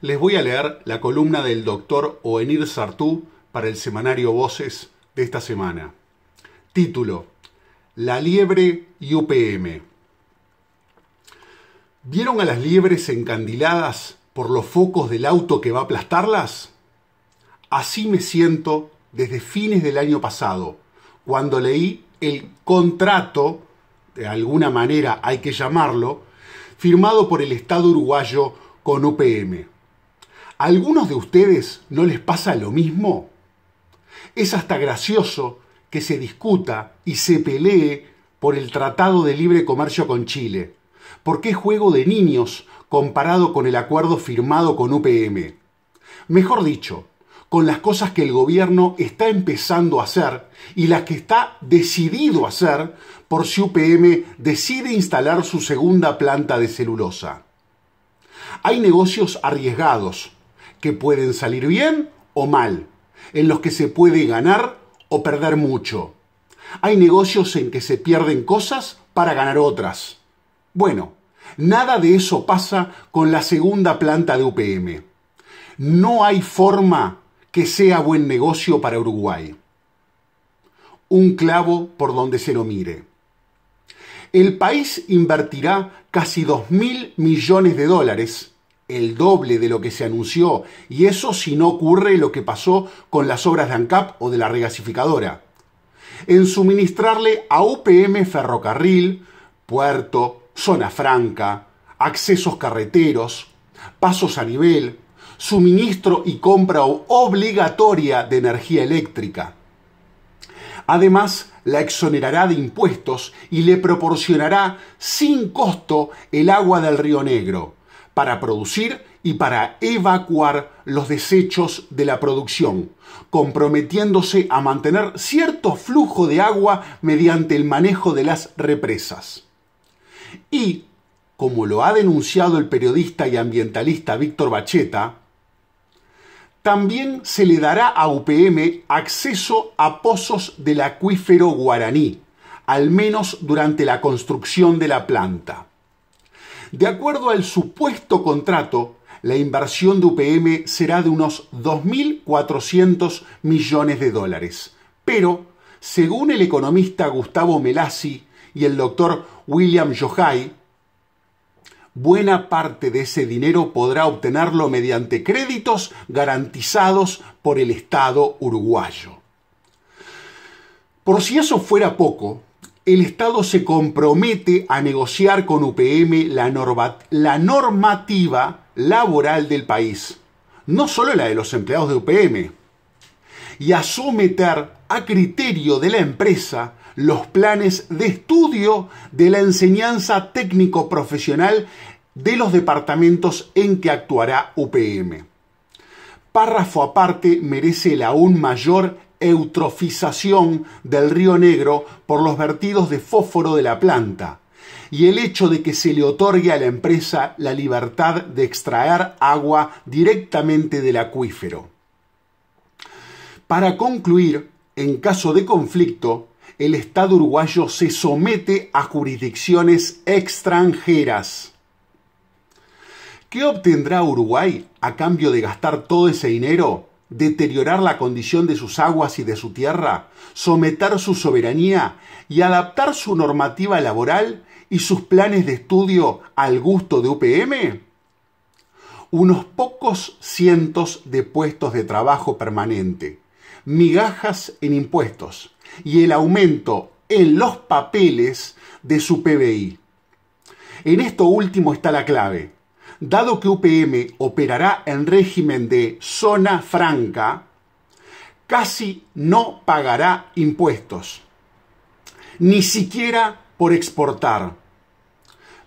les voy a leer la columna del doctor Oenir Sartú para el semanario Voces de esta semana. Título: La liebre y UPM. ¿Vieron a las liebres encandiladas por los focos del auto que va a aplastarlas? Así me siento desde fines del año pasado, cuando leí el contrato, de alguna manera hay que llamarlo, firmado por el Estado uruguayo con UPM. ¿A algunos de ustedes no les pasa lo mismo? Es hasta gracioso que se discuta y se pelee por el Tratado de Libre Comercio con Chile. ¿Por qué juego de niños comparado con el acuerdo firmado con UPM? Mejor dicho, con las cosas que el gobierno está empezando a hacer y las que está decidido a hacer por si UPM decide instalar su segunda planta de celulosa. Hay negocios arriesgados que pueden salir bien o mal, en los que se puede ganar o perder mucho. Hay negocios en que se pierden cosas para ganar otras. Bueno, nada de eso pasa con la segunda planta de UPM. No hay forma que sea buen negocio para Uruguay. Un clavo por donde se lo mire. El país invertirá casi 2.000 millones de dólares el doble de lo que se anunció, y eso si no ocurre lo que pasó con las obras de ANCAP o de la regasificadora. En suministrarle a UPM ferrocarril, puerto, zona franca, accesos carreteros, pasos a nivel, suministro y compra obligatoria de energía eléctrica. Además, la exonerará de impuestos y le proporcionará sin costo el agua del río Negro para producir y para evacuar los desechos de la producción, comprometiéndose a mantener cierto flujo de agua mediante el manejo de las represas. Y, como lo ha denunciado el periodista y ambientalista Víctor Bacheta, también se le dará a UPM acceso a pozos del acuífero guaraní, al menos durante la construcción de la planta. De acuerdo al supuesto contrato, la inversión de UPM será de unos 2.400 millones de dólares. Pero, según el economista Gustavo Melassi y el doctor William Yohai, buena parte de ese dinero podrá obtenerlo mediante créditos garantizados por el Estado uruguayo. Por si eso fuera poco, el Estado se compromete a negociar con UPM la, normativa laboral del país, no solo la de los empleados de UPM, y a someter a criterio de la empresa los planes de estudio de la enseñanza técnico-profesional de los departamentos en que actuará UPM. Párrafo aparte merece el aún mayor eutrofización del río Negro por los vertidos de fósforo de la planta y el hecho de que se le otorgue a la empresa la libertad de extraer agua directamente del acuífero. Para concluir, en caso de conflicto, el Estado uruguayo se somete a jurisdicciones extranjeras. ¿Qué obtendrá Uruguay a cambio de gastar todo ese dinero deteriorar la condición de sus aguas y de su tierra, someter su soberanía y adaptar su normativa laboral y sus planes de estudio al gusto de UPM? Unos pocos cientos de puestos de trabajo permanente, migajas en impuestos y el aumento en los papeles de su PBI. En esto último está la clave dado que UPM operará en régimen de zona franca, casi no pagará impuestos, ni siquiera por exportar.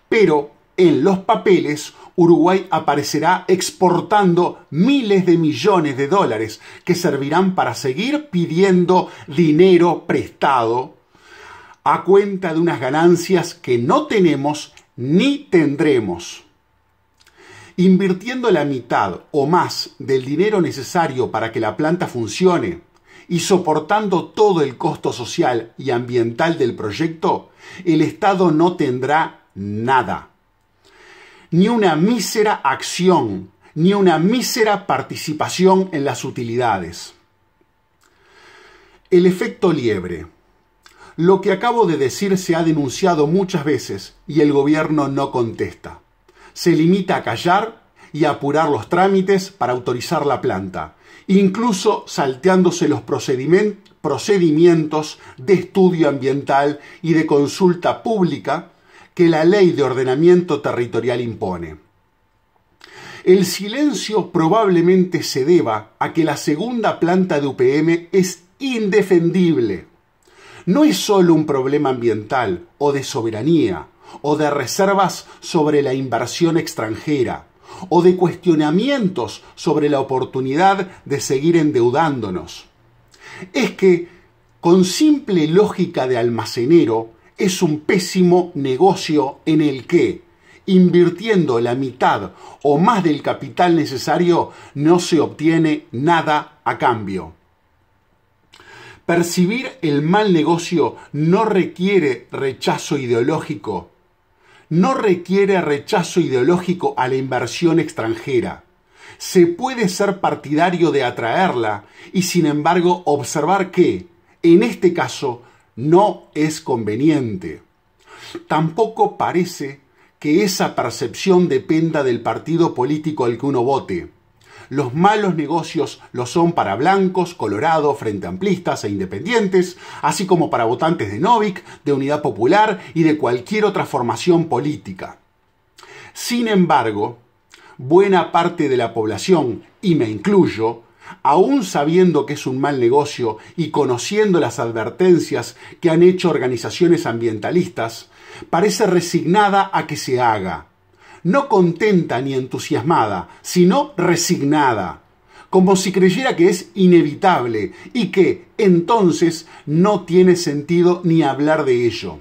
Pero en los papeles, Uruguay aparecerá exportando miles de millones de dólares que servirán para seguir pidiendo dinero prestado a cuenta de unas ganancias que no tenemos ni tendremos. Invirtiendo la mitad o más del dinero necesario para que la planta funcione y soportando todo el costo social y ambiental del proyecto, el Estado no tendrá nada. Ni una mísera acción, ni una mísera participación en las utilidades. El efecto liebre. Lo que acabo de decir se ha denunciado muchas veces y el gobierno no contesta se limita a callar y apurar los trámites para autorizar la planta, incluso salteándose los procedimientos de estudio ambiental y de consulta pública que la ley de ordenamiento territorial impone. El silencio probablemente se deba a que la segunda planta de UPM es indefendible. No es solo un problema ambiental o de soberanía, o de reservas sobre la inversión extranjera, o de cuestionamientos sobre la oportunidad de seguir endeudándonos. Es que, con simple lógica de almacenero, es un pésimo negocio en el que, invirtiendo la mitad o más del capital necesario, no se obtiene nada a cambio. Percibir el mal negocio no requiere rechazo ideológico, no requiere rechazo ideológico a la inversión extranjera. Se puede ser partidario de atraerla y sin embargo observar que, en este caso, no es conveniente. Tampoco parece que esa percepción dependa del partido político al que uno vote los malos negocios lo son para blancos, colorados, frente amplistas e independientes, así como para votantes de Novik, de Unidad Popular y de cualquier otra formación política. Sin embargo, buena parte de la población, y me incluyo, aún sabiendo que es un mal negocio y conociendo las advertencias que han hecho organizaciones ambientalistas, parece resignada a que se haga, no contenta ni entusiasmada, sino resignada, como si creyera que es inevitable y que entonces no tiene sentido ni hablar de ello.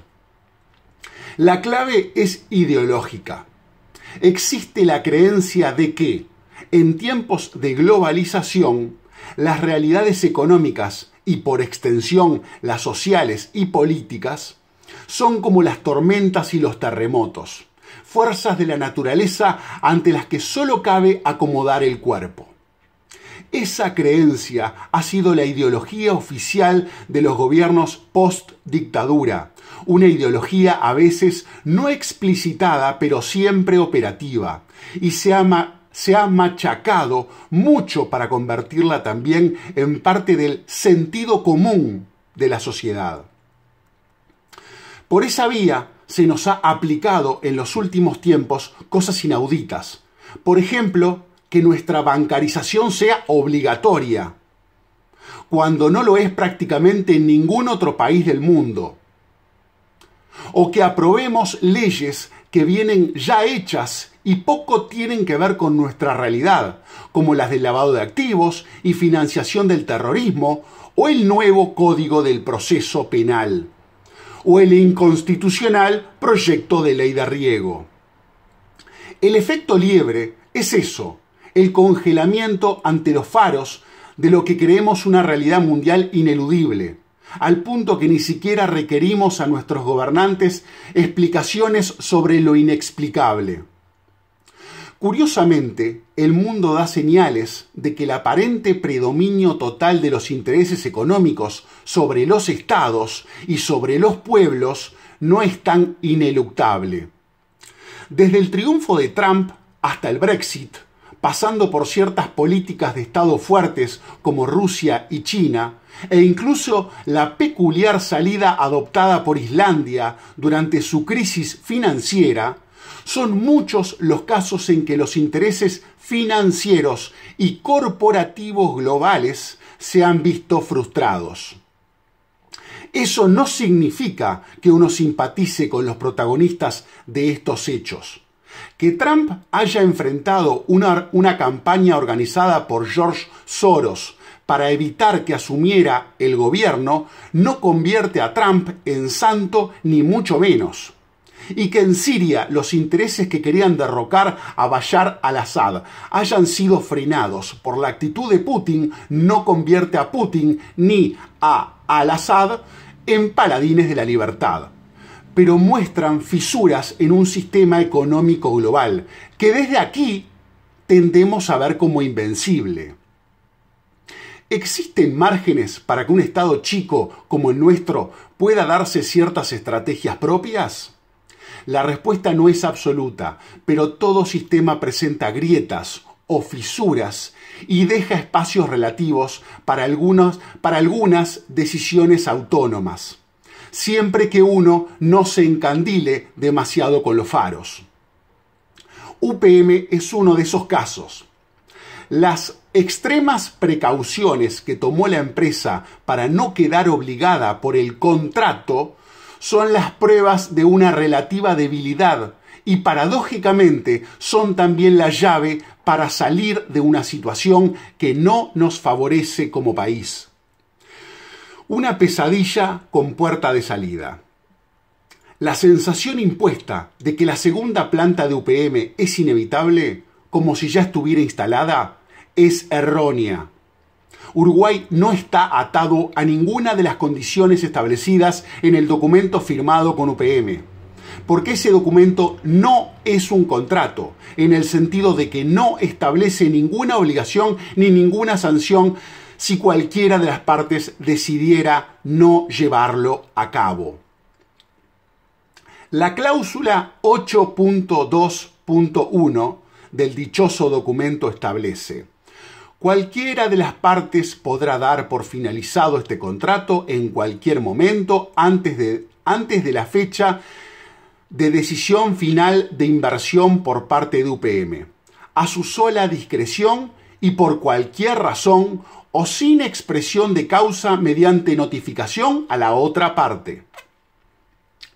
La clave es ideológica. Existe la creencia de que, en tiempos de globalización, las realidades económicas y por extensión las sociales y políticas son como las tormentas y los terremotos fuerzas de la naturaleza ante las que solo cabe acomodar el cuerpo. Esa creencia ha sido la ideología oficial de los gobiernos post-dictadura, una ideología a veces no explicitada pero siempre operativa, y se ha, se ha machacado mucho para convertirla también en parte del sentido común de la sociedad. Por esa vía, se nos ha aplicado en los últimos tiempos cosas inauditas. Por ejemplo, que nuestra bancarización sea obligatoria, cuando no lo es prácticamente en ningún otro país del mundo. O que aprobemos leyes que vienen ya hechas y poco tienen que ver con nuestra realidad, como las del lavado de activos y financiación del terrorismo o el nuevo código del proceso penal o el inconstitucional proyecto de ley de riego. El efecto liebre es eso, el congelamiento ante los faros de lo que creemos una realidad mundial ineludible, al punto que ni siquiera requerimos a nuestros gobernantes explicaciones sobre lo inexplicable. Curiosamente, el mundo da señales de que el aparente predominio total de los intereses económicos sobre los estados y sobre los pueblos no es tan ineluctable. Desde el triunfo de Trump hasta el Brexit, pasando por ciertas políticas de Estado fuertes como Rusia y China, e incluso la peculiar salida adoptada por Islandia durante su crisis financiera, son muchos los casos en que los intereses financieros y corporativos globales se han visto frustrados. Eso no significa que uno simpatice con los protagonistas de estos hechos. Que Trump haya enfrentado una, campaña organizada por George Soros para evitar que asumiera el gobierno no convierte a Trump en santo ni mucho menos y que en Siria los intereses que querían derrocar a Bayar al-Assad hayan sido frenados por la actitud de Putin no convierte a Putin ni a al-Assad en paladines de la libertad pero muestran fisuras en un sistema económico global, que desde aquí tendemos a ver como invencible. ¿Existen márgenes para que un Estado chico como el nuestro pueda darse ciertas estrategias propias? La respuesta no es absoluta, pero todo sistema presenta grietas o fisuras y deja espacios relativos para, para algunas decisiones autónomas, siempre que uno no se encandile demasiado con los faros. UPM es uno de esos casos. Las extremas precauciones que tomó la empresa para no quedar obligada por el contrato son las pruebas de una relativa debilidad y paradójicamente son también la llave para salir de una situación que no nos favorece como país. Una pesadilla con puerta de salida. La sensación impuesta de que la segunda planta de UPM es inevitable, como si ya estuviera instalada, es errónea Uruguay no está atado a ninguna de las condiciones establecidas en el documento firmado con UPM, porque ese documento no es un contrato, en el sentido de que no establece ninguna obligación ni ninguna sanción si cualquiera de las partes decidiera no llevarlo a cabo. La cláusula 8.2.1 del dichoso documento establece Cualquiera de las partes podrá dar por finalizado este contrato en cualquier momento antes de, antes de la fecha de decisión final de inversión por parte de UPM, a su sola discreción y por cualquier razón o sin expresión de causa mediante notificación a la otra parte.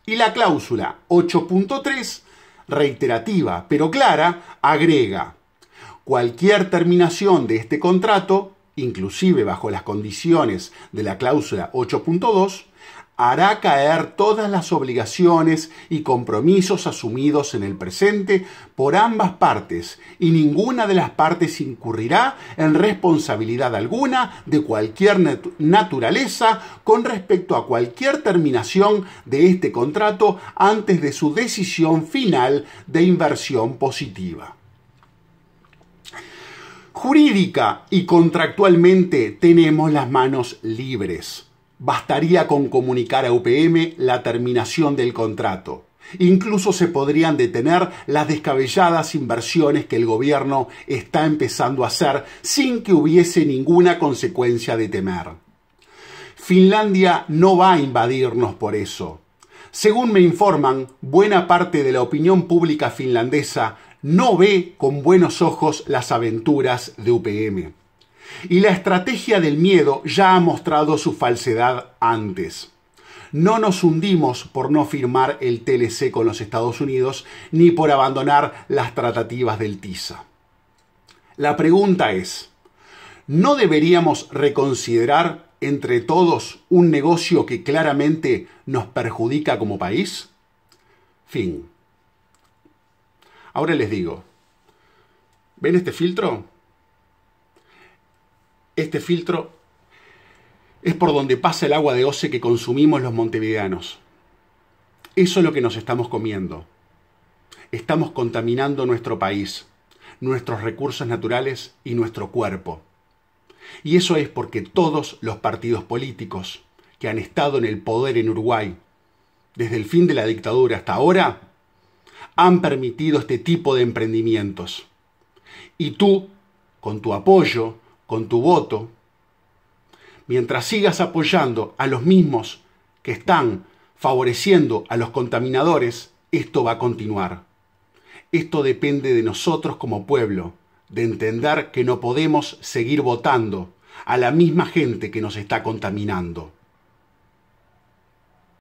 Y la cláusula 8.3, reiterativa pero clara, agrega Cualquier terminación de este contrato, inclusive bajo las condiciones de la cláusula 8.2, hará caer todas las obligaciones y compromisos asumidos en el presente por ambas partes y ninguna de las partes incurrirá en responsabilidad alguna de cualquier naturaleza con respecto a cualquier terminación de este contrato antes de su decisión final de inversión positiva. Jurídica y contractualmente tenemos las manos libres. Bastaría con comunicar a UPM la terminación del contrato. Incluso se podrían detener las descabelladas inversiones que el gobierno está empezando a hacer sin que hubiese ninguna consecuencia de temer. Finlandia no va a invadirnos por eso. Según me informan, buena parte de la opinión pública finlandesa no ve con buenos ojos las aventuras de UPM. Y la estrategia del miedo ya ha mostrado su falsedad antes. No nos hundimos por no firmar el TLC con los Estados Unidos ni por abandonar las tratativas del TISA. La pregunta es, ¿no deberíamos reconsiderar entre todos un negocio que claramente nos perjudica como país? Fin. Ahora les digo, ¿ven este filtro? Este filtro es por donde pasa el agua de oce que consumimos los montevideanos. Eso es lo que nos estamos comiendo. Estamos contaminando nuestro país, nuestros recursos naturales y nuestro cuerpo. Y eso es porque todos los partidos políticos que han estado en el poder en Uruguay, desde el fin de la dictadura hasta ahora, han permitido este tipo de emprendimientos. Y tú, con tu apoyo, con tu voto, mientras sigas apoyando a los mismos que están favoreciendo a los contaminadores, esto va a continuar. Esto depende de nosotros como pueblo, de entender que no podemos seguir votando a la misma gente que nos está contaminando.